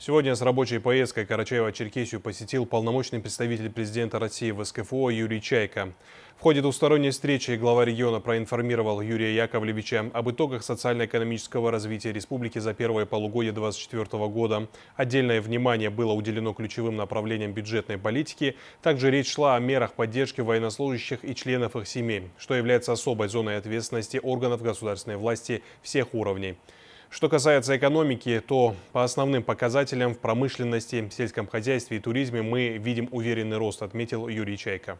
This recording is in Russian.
Сегодня с рабочей поездкой Карачаева-Черкесию посетил полномочный представитель президента России в СКФО Юрий Чайка. В ходе двусторонней встречи глава региона проинформировал Юрия Яковлевича об итогах социально-экономического развития республики за первое полугодие 2024 года. Отдельное внимание было уделено ключевым направлениям бюджетной политики. Также речь шла о мерах поддержки военнослужащих и членов их семей, что является особой зоной ответственности органов государственной власти всех уровней. Что касается экономики, то по основным показателям в промышленности, сельском хозяйстве и туризме мы видим уверенный рост, отметил Юрий Чайка.